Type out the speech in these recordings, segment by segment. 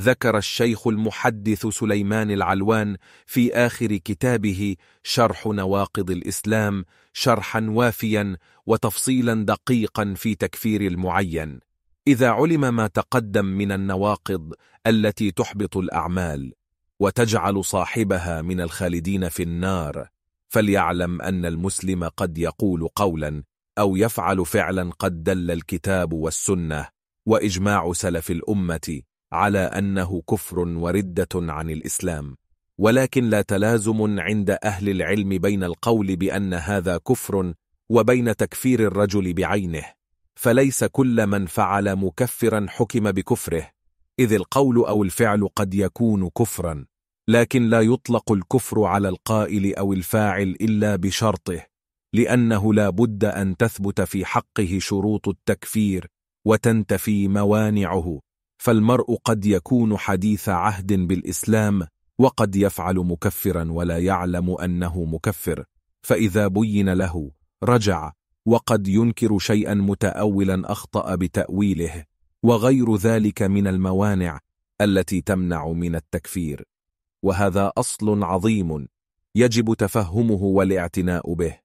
ذكر الشيخ المحدث سليمان العلوان في آخر كتابه شرح نواقض الإسلام شرحا وافيا وتفصيلا دقيقا في تكفير المعين إذا علم ما تقدم من النواقض التي تحبط الأعمال وتجعل صاحبها من الخالدين في النار فليعلم أن المسلم قد يقول قولا أو يفعل فعلا قد دل الكتاب والسنة وإجماع سلف الأمة على أنه كفر وردة عن الإسلام ولكن لا تلازم عند أهل العلم بين القول بأن هذا كفر وبين تكفير الرجل بعينه فليس كل من فعل مكفرا حكم بكفره إذ القول أو الفعل قد يكون كفرا لكن لا يطلق الكفر على القائل أو الفاعل إلا بشرطه لأنه لا بد أن تثبت في حقه شروط التكفير وتنتفي موانعه فالمرء قد يكون حديث عهد بالإسلام وقد يفعل مكفرا ولا يعلم أنه مكفر فإذا بين له رجع وقد ينكر شيئا متأولا أخطأ بتأويله وغير ذلك من الموانع التي تمنع من التكفير وهذا أصل عظيم يجب تفهمه والاعتناء به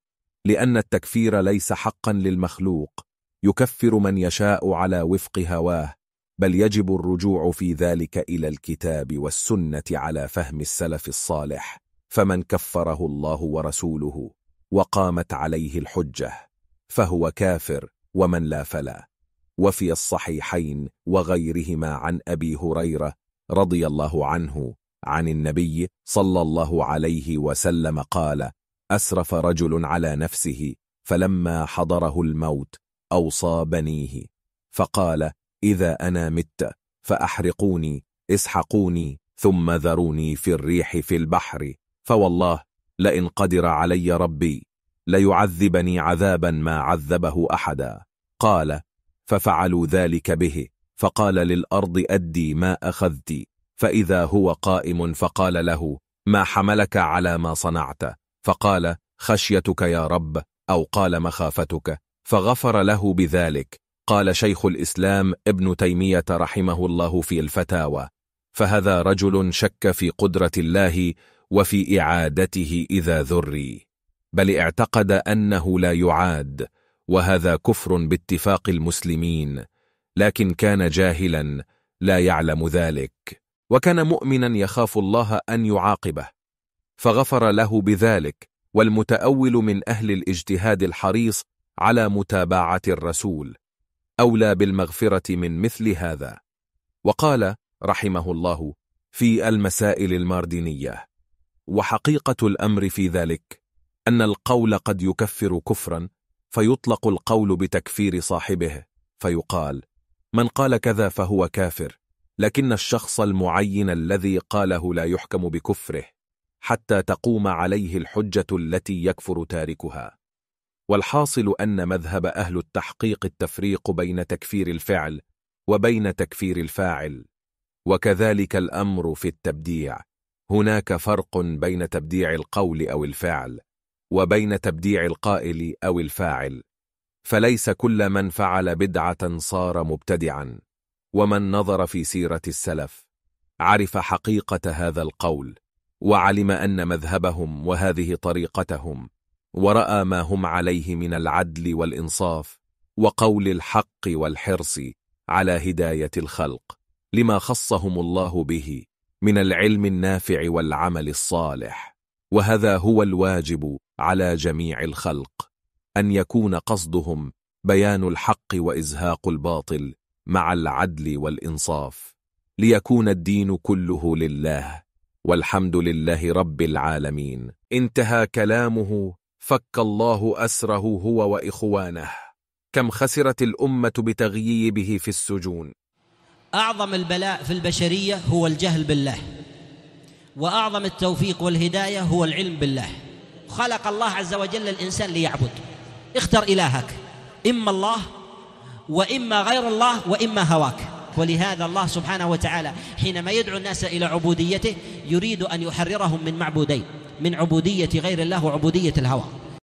لأن التكفير ليس حقا للمخلوق يكفر من يشاء على وفق هواه بل يجب الرجوع في ذلك إلى الكتاب والسنة على فهم السلف الصالح فمن كفره الله ورسوله وقامت عليه الحجة فهو كافر ومن لا فلا وفي الصحيحين وغيرهما عن أبي هريرة رضي الله عنه عن النبي صلى الله عليه وسلم قال أسرف رجل على نفسه فلما حضره الموت أوصى بنيه فقال إذا أنا مت فأحرقوني اسحقوني ثم ذروني في الريح في البحر فوالله لئن قدر علي ربي ليعذبني عذابا ما عذبه أحدا قال ففعلوا ذلك به فقال للأرض أدي ما أخذت فإذا هو قائم فقال له ما حملك على ما صنعت فقال خشيتك يا رب أو قال مخافتك فغفر له بذلك قال شيخ الإسلام ابن تيمية رحمه الله في الفتاوى فهذا رجل شك في قدرة الله وفي إعادته إذا ذري بل اعتقد أنه لا يعاد وهذا كفر باتفاق المسلمين لكن كان جاهلا لا يعلم ذلك وكان مؤمنا يخاف الله أن يعاقبه فغفر له بذلك والمتأول من أهل الاجتهاد الحريص على متابعة الرسول أولى بالمغفرة من مثل هذا وقال رحمه الله في المسائل الماردينية وحقيقة الأمر في ذلك أن القول قد يكفر كفرا فيطلق القول بتكفير صاحبه فيقال من قال كذا فهو كافر لكن الشخص المعين الذي قاله لا يحكم بكفره حتى تقوم عليه الحجة التي يكفر تاركها والحاصل أن مذهب أهل التحقيق التفريق بين تكفير الفعل وبين تكفير الفاعل وكذلك الأمر في التبديع هناك فرق بين تبديع القول أو الفعل وبين تبديع القائل أو الفاعل فليس كل من فعل بدعة صار مبتدعا ومن نظر في سيرة السلف عرف حقيقة هذا القول وعلم أن مذهبهم وهذه طريقتهم ورأى ما هم عليه من العدل والإنصاف وقول الحق والحرص على هداية الخلق لما خصهم الله به من العلم النافع والعمل الصالح وهذا هو الواجب على جميع الخلق أن يكون قصدهم بيان الحق وإزهاق الباطل مع العدل والإنصاف ليكون الدين كله لله والحمد لله رب العالمين انتهى كلامه فك الله أسره هو وإخوانه كم خسرت الأمة بتغييبه في السجون أعظم البلاء في البشرية هو الجهل بالله وأعظم التوفيق والهداية هو العلم بالله خلق الله عز وجل الإنسان ليعبد اختر إلهك إما الله وإما غير الله وإما هواك ولهذا الله سبحانه وتعالى حينما يدعو الناس إلى عبوديته يريد أن يحررهم من معبودين من عبودية غير الله وعبودية الهوى